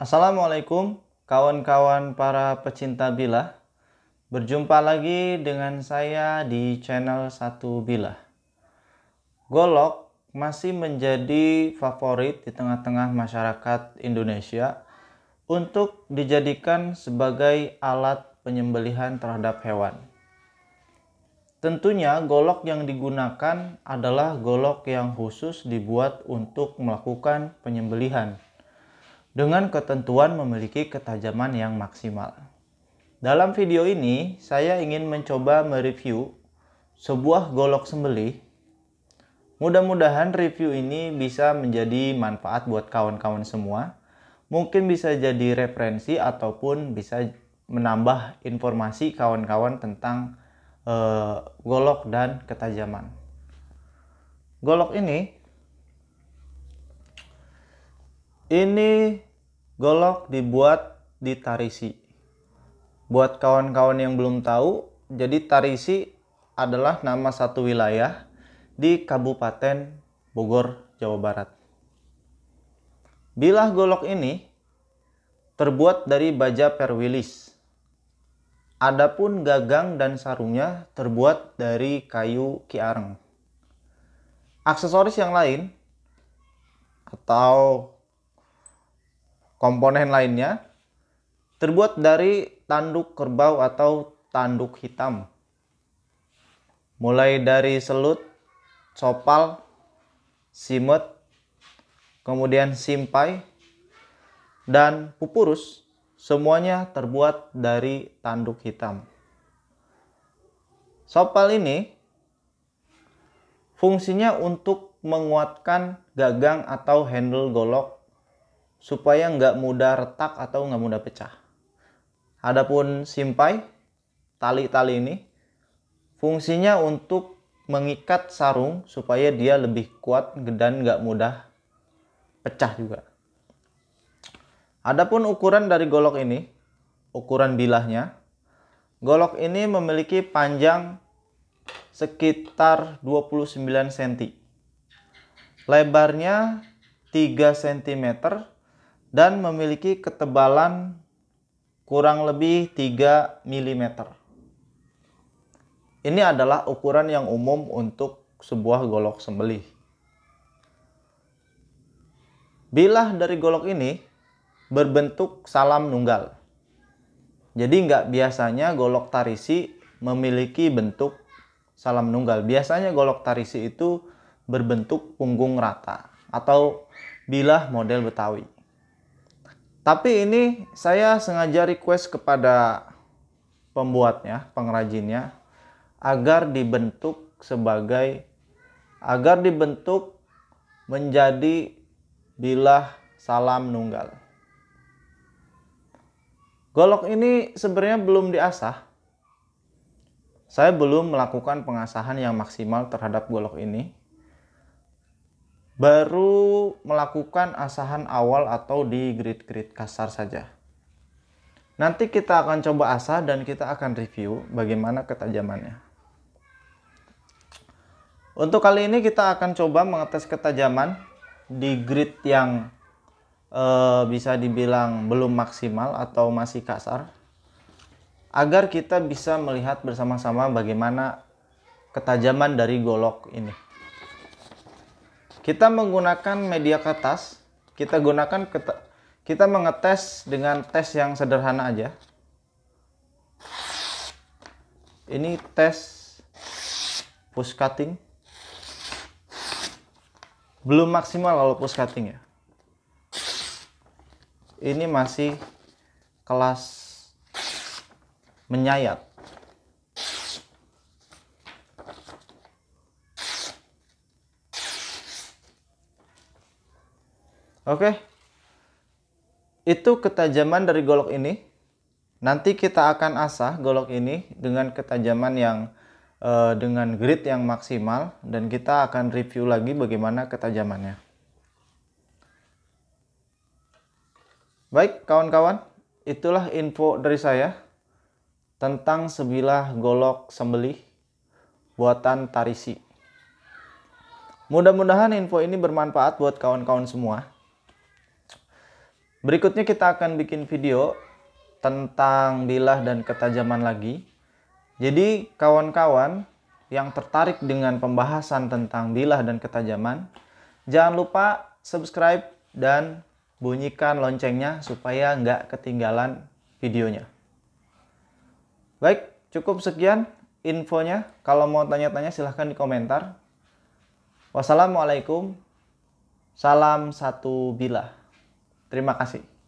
Assalamualaikum kawan-kawan para pecinta bilah. Berjumpa lagi dengan saya di channel satu Bilah. Golok masih menjadi favorit di tengah-tengah masyarakat Indonesia untuk dijadikan sebagai alat penyembelihan terhadap hewan. Tentunya golok yang digunakan adalah golok yang khusus dibuat untuk melakukan penyembelihan dengan ketentuan memiliki ketajaman yang maksimal. Dalam video ini, saya ingin mencoba mereview sebuah golok sembelih. Mudah-mudahan review ini bisa menjadi manfaat buat kawan-kawan semua. Mungkin bisa jadi referensi ataupun bisa menambah informasi kawan-kawan tentang uh, golok dan ketajaman. Golok ini Ini golok dibuat di Tarisi. Buat kawan-kawan yang belum tahu, jadi Tarisi adalah nama satu wilayah di Kabupaten Bogor, Jawa Barat. Bilah golok ini terbuat dari baja perwilis. Adapun gagang dan sarungnya terbuat dari kayu kiareng. Aksesoris yang lain atau komponen lainnya terbuat dari tanduk kerbau atau tanduk hitam. Mulai dari selut, sopal, simet, kemudian simpai, dan pupurus semuanya terbuat dari tanduk hitam. Sopal ini fungsinya untuk menguatkan gagang atau handle golok supaya nggak mudah retak atau nggak mudah pecah. Adapun simpai, tali-tali ini fungsinya untuk mengikat sarung supaya dia lebih kuat dan nggak mudah pecah juga. Adapun ukuran dari golok ini, ukuran bilahnya, golok ini memiliki panjang sekitar 29 cm. Lebarnya 3 cm dan memiliki ketebalan kurang lebih 3 mm. Ini adalah ukuran yang umum untuk sebuah golok sembelih. Bilah dari golok ini berbentuk salam nunggal. Jadi nggak biasanya golok tarisi memiliki bentuk salam nunggal. Biasanya golok tarisi itu berbentuk punggung rata atau bilah model Betawi. Tapi ini saya sengaja request kepada pembuatnya, pengrajinnya agar dibentuk sebagai agar dibentuk menjadi bilah salam nunggal. Golok ini sebenarnya belum diasah. Saya belum melakukan pengasahan yang maksimal terhadap golok ini baru melakukan asahan awal atau di grid-grid kasar saja. Nanti kita akan coba asah dan kita akan review bagaimana ketajamannya. Untuk kali ini kita akan coba mengetes ketajaman di grid yang e, bisa dibilang belum maksimal atau masih kasar. Agar kita bisa melihat bersama-sama bagaimana ketajaman dari golok ini. Kita menggunakan media kertas, kita gunakan kita mengetes dengan tes yang sederhana aja. Ini tes push cutting. Belum maksimal kalau push cutting ya. Ini masih kelas menyayat. Oke. Itu ketajaman dari golok ini. Nanti kita akan asah golok ini dengan ketajaman yang uh, dengan grit yang maksimal dan kita akan review lagi bagaimana ketajamannya. Baik, kawan-kawan, itulah info dari saya tentang sebilah golok sembelih buatan Tarisi. Mudah-mudahan info ini bermanfaat buat kawan-kawan semua. Berikutnya kita akan bikin video tentang bilah dan ketajaman lagi. Jadi kawan-kawan yang tertarik dengan pembahasan tentang bilah dan ketajaman, jangan lupa subscribe dan bunyikan loncengnya supaya nggak ketinggalan videonya. Baik, cukup sekian infonya. Kalau mau tanya-tanya silahkan di komentar. Wassalamualaikum. Salam satu bilah. Terima kasih.